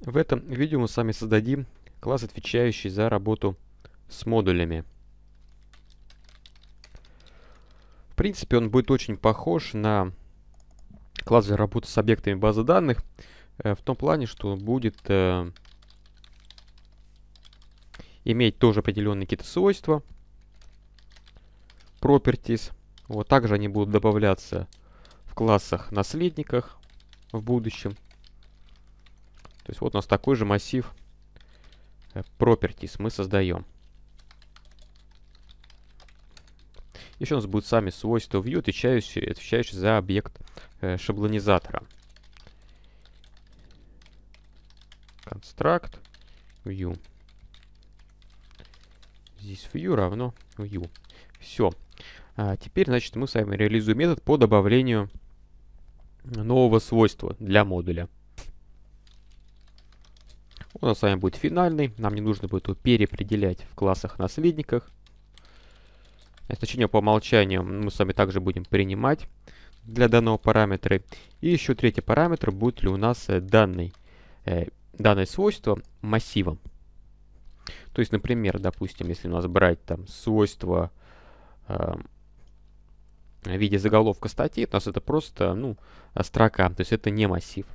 В этом видео мы с вами создадим класс, отвечающий за работу с модулями. В принципе, он будет очень похож на класс для работы с объектами базы данных, э, в том плане, что он будет э, иметь тоже определенные какие-то свойства, properties. Вот также они будут добавляться в классах наследниках в будущем. То есть вот у нас такой же массив э, properties мы создаем. Еще у нас будут сами свойства view, отвечающие, отвечающие за объект э, шаблонизатора. Construct view. Здесь view равно view. Все. А теперь, значит, мы с вами реализуем метод по добавлению нового свойства для модуля. У нас с вами будет финальный. Нам не нужно будет его переопределять в классах-наследниках. Значение по умолчанию мы с вами также будем принимать для данного параметра. И еще третий параметр, будет ли у нас э, данный, э, данное свойство массивом. То есть, например, допустим, если у нас брать там свойство э, в виде заголовка статьи, у нас это просто ну, строка, то есть это не массив.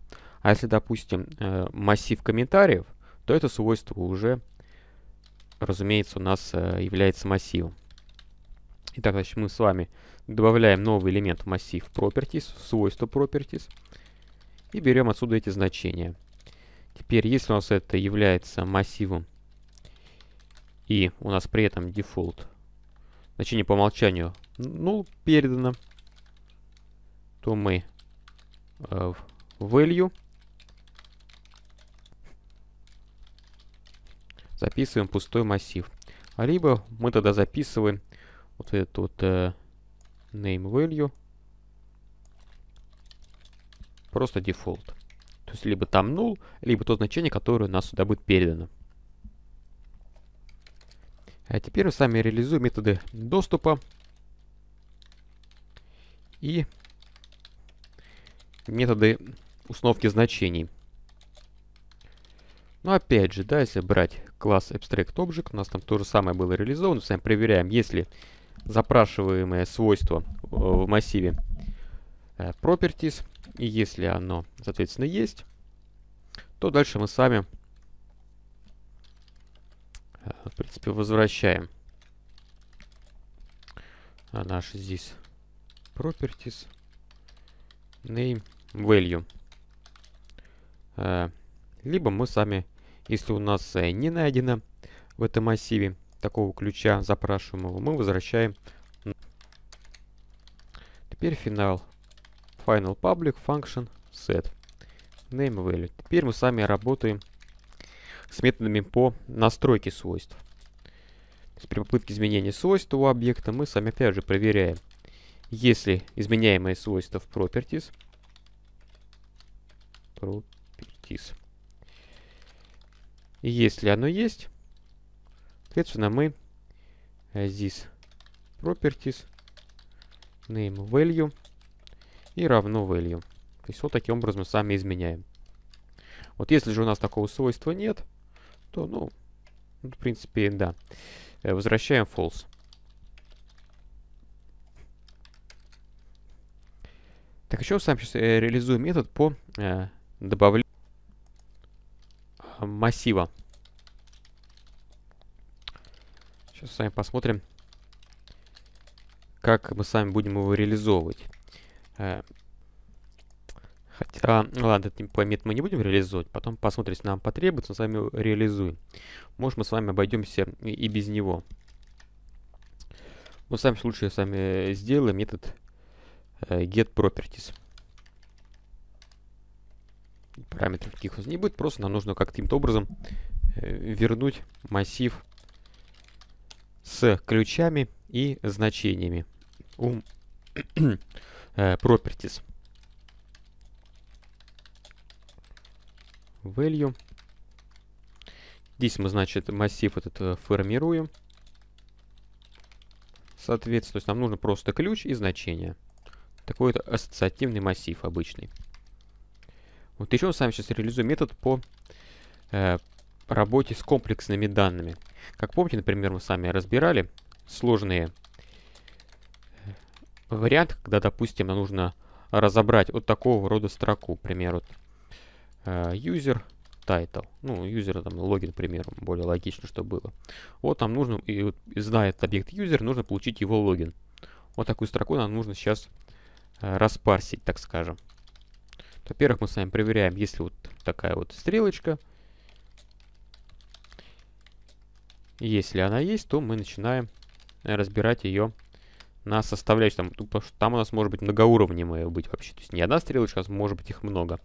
А если, допустим, э, массив комментариев, то это свойство уже, разумеется, у нас э, является массивом. Итак, значит, мы с вами добавляем новый элемент в массив properties, в свойство properties, и берем отсюда эти значения. Теперь, если у нас это является массивом, и у нас при этом дефолт значение по умолчанию null ну, передано, то мы э, value записываем пустой массив. А либо мы тогда записываем вот этот вот э, name value. Просто дефолт. То есть либо там null, либо то значение, которое у нас сюда будет передано. А теперь мы с вами реализуем методы доступа и методы установки значений. Но ну, опять же, да, если брать класс abstract_object. У нас там то же самое было реализовано. Сами проверяем, если запрашиваемое свойство э, в массиве э, properties, и если оно, соответственно, есть, то дальше мы сами, э, в принципе, возвращаем наш здесь properties name value. Либо мы сами если у нас э, не найдено в этом массиве такого ключа запрашиваемого, мы возвращаем. Теперь финал. Final public function set. Name value. Теперь мы сами работаем с методами по настройке свойств. При попытке изменения свойства у объекта мы сами опять же проверяем, если изменяемые свойства в properties, properties если оно есть, соответственно, мы э, this properties name value и равно value. То есть вот таким образом мы сами изменяем. Вот если же у нас такого свойства нет, то, ну, ну в принципе, да. Э, возвращаем false. Так, еще мы сам сейчас э, реализуем метод по э, добавлению массива. Сейчас с вами посмотрим, как мы с вами будем его реализовывать. Э, хотя, ладно, этот имплемент мы не будем реализовывать, потом посмотрим, если нам потребуется, мы с вами реализуем. Может, мы с вами обойдемся и, без него. Но в самом случае, с вами сделаем метод э, getProperties. Параметров каких у нас не будет. Просто нам нужно каким-то образом э, вернуть массив с ключами и значениями. у э, properties. Value. Здесь мы, значит, массив этот э, формируем. Соответственно, то есть нам нужно просто ключ и значение. Такой вот ассоциативный массив обычный. Вот еще мы с вами сейчас реализуем метод по э, работе с комплексными данными. Как помните, например, мы с вами разбирали сложные э, варианты, когда, допустим, нам нужно разобрать вот такого рода строку, к примеру, э, user title. Ну, user, там, логин, к примеру, более логично, что было. Вот нам нужно, и, вот, зная этот объект user, нужно получить его логин. Вот такую строку нам нужно сейчас э, распарсить, так скажем. Во-первых, мы с вами проверяем, если вот такая вот стрелочка. Если она есть, то мы начинаем э, разбирать ее на составляющие. Там, там у нас может быть многоуровневая быть вообще. То есть не одна стрелочка, а может быть их много.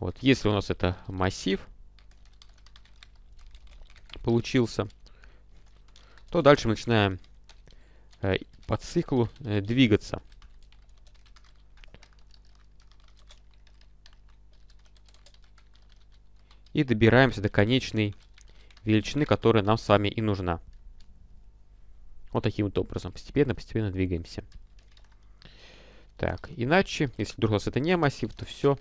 Вот, если у нас это массив получился, то дальше мы начинаем э, по циклу э, двигаться. и добираемся до конечной величины, которая нам с вами и нужна. Вот таким вот образом. Постепенно-постепенно двигаемся. Так, иначе, если вдруг у нас это не массив, то все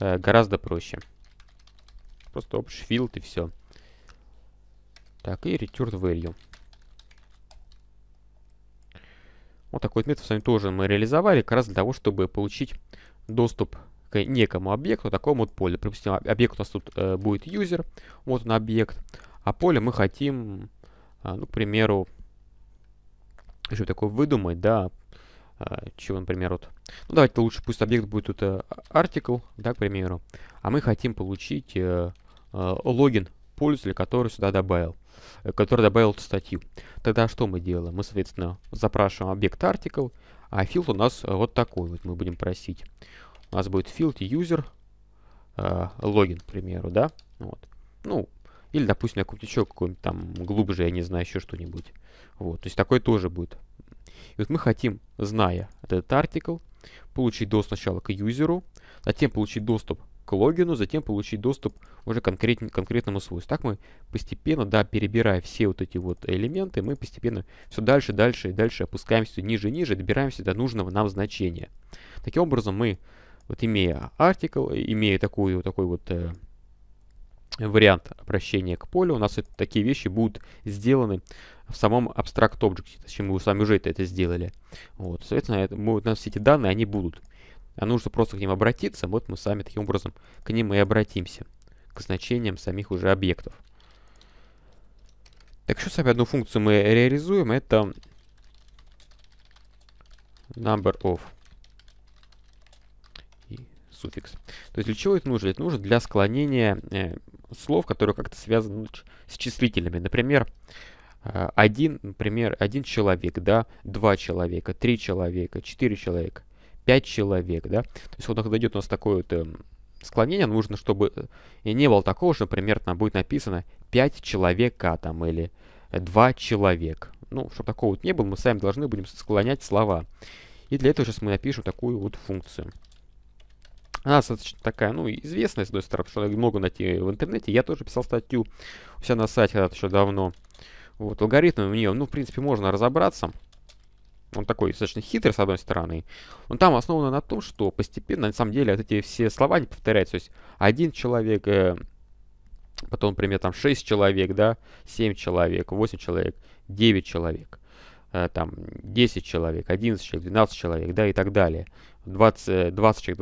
э, гораздо проще. Просто общий филд и все. Так, и return value. Вот такой вот метод с вами тоже мы реализовали, как раз для того, чтобы получить доступ некому объекту, такому вот полю. Допустим, объект у нас тут э, будет user, вот он объект, а поле мы хотим, э, ну, к примеру, что такое выдумать, да, э, чего, например, вот, ну, давайте лучше пусть объект будет тут э, article, да, к примеру, а мы хотим получить э, э, логин пользователя, который сюда добавил, э, который добавил эту статью. Тогда что мы делаем? Мы, соответственно, запрашиваем объект article, а филд у нас э, вот такой вот мы будем просить у нас будет field user э, login, к примеру, да? Вот. Ну, или, допустим, я куплю еще какой-нибудь там глубже, я не знаю, еще что-нибудь. Вот, то есть такое тоже будет. И вот мы хотим, зная этот артикл, получить доступ сначала к юзеру, затем получить доступ к логину, затем получить доступ уже конкретно, конкретному свойству. Так мы постепенно, да, перебирая все вот эти вот элементы, мы постепенно все дальше, дальше и дальше опускаемся ниже и ниже, добираемся до нужного нам значения. Таким образом, мы вот имея article, имея такую, такой вот э, вариант обращения к полю, у нас это, такие вещи будут сделаны в самом абстракт объекте, чем мы сами уже это, это сделали. Вот, соответственно, это, мы, у нас все эти данные, они будут. А нужно просто к ним обратиться, вот мы сами таким образом к ним и обратимся, к значениям самих уже объектов. Так, еще с вами одну функцию мы реализуем, это number of суффикс. То есть для чего это нужно? Это нужно для склонения э, слов, которые как-то связаны с числительными. Например, э, один, например, один человек, да, два человека, три человека, четыре человека, пять человек, да. То есть вот когда идет у нас такое вот э, склонение, нужно, чтобы э, и не было такого, что, например, там будет написано пять человека там или два человек. Ну, чтобы такого вот не было, мы сами должны будем склонять слова. И для этого сейчас мы напишем такую вот функцию. Она достаточно такая, ну, известная, с одной стороны, что много найти в интернете. Я тоже писал статью у себя на сайте когда-то еще давно. Вот, алгоритмы в нее, ну, в принципе, можно разобраться. Он такой достаточно хитрый, с одной стороны. Он там основан на том, что постепенно, на самом деле, вот эти все слова не повторяются. То есть, один человек, э, потом, например, там 6 человек, да, 7 человек, 8 человек, 9 человек, э, там 10 человек, 11 человек, 12 человек, да, и так далее. 20, 20 э, человек,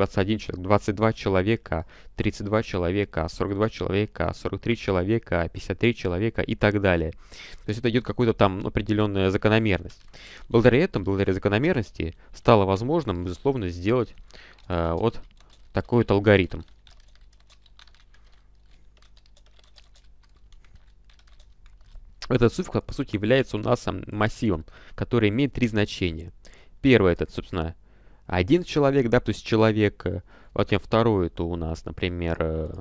21 человек, 22 человека, 32 человека, 42 человека, 43 человека, 53 человека и так далее. То есть это идет какая-то там определенная закономерность. Благодаря этому, благодаря закономерности, стало возможным, безусловно, сделать э, вот такой вот алгоритм. Этот суффикс, по сути, является у нас массивом, который имеет три значения. Первое, это, собственно, один человек, да, то есть человек, э, вот я второй, то у нас, например, э,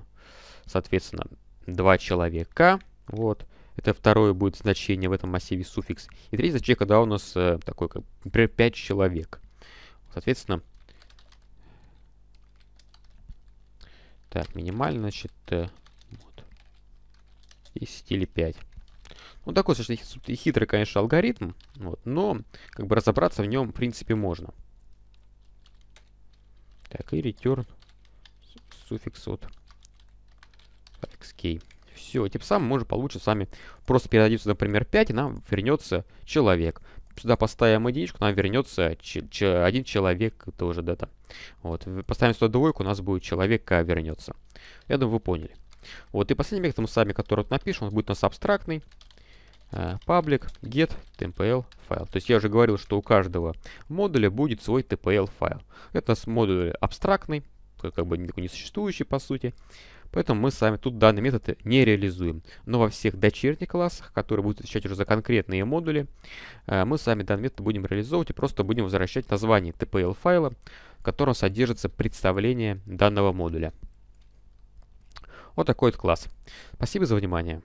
соответственно, два человека, вот, это второе будет значение в этом массиве суффикс. И третье значение, когда у нас э, такой, как, например, 5 человек. Соответственно, так, минимально, значит, э, вот, 10 или 5. Ну, такой, достаточно хитрый, конечно, алгоритм, вот, но как бы разобраться в нем, в принципе, можно. Так, и return суффикс от suffix Все, тем самым мы уже получим с просто передадим сюда, например, 5, и нам вернется человек. Сюда поставим единичку, нам вернется один человек тоже, да, там. Вот, поставим сюда двойку, у нас будет человек вернется. Я думаю, вы поняли. Вот, и последний метод мы с который вот напишем, он будет у нас абстрактный public э, get tpl файл. То есть я уже говорил, что у каждого модуля будет свой tpl файл. Это модуль абстрактный, как бы никакой не существующий по сути. Поэтому мы сами тут данный метод не реализуем. Но во всех дочерних классах, которые будут отвечать уже за конкретные модули, э, мы сами данный метод будем реализовывать и просто будем возвращать название TPL файла, в котором содержится представление данного модуля. Вот такой вот класс. Спасибо за внимание.